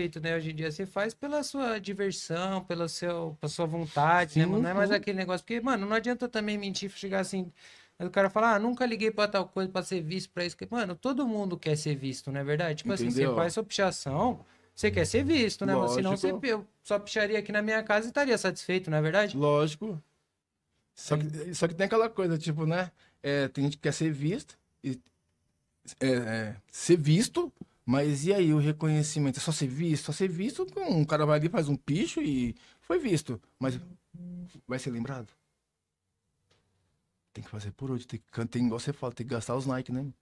feito, né, hoje em dia, você faz pela sua diversão, pela, seu, pela sua vontade, né, sim, né, Não é mais aquele negócio. Porque, mano, não adianta também mentir, chegar assim. Aí o cara fala, ah, nunca liguei pra tal coisa, pra ser visto, pra isso. Mano, todo mundo quer ser visto, não é verdade? Tipo Entendeu? assim, você faz sua pichação, você quer ser visto, né? Lógico. não senão eu só picharia aqui na minha casa e estaria satisfeito, não é verdade? Lógico. Só que, só que tem aquela coisa, tipo, né? É, tem gente que quer ser visto, e, é, é, ser visto, mas e aí o reconhecimento? É só ser visto? Só ser visto, um cara vai ali, faz um picho e foi visto. Mas vai ser lembrado? Tem que fazer por hoje. Tem, que, tem igual você fala, tem que gastar os likes, né?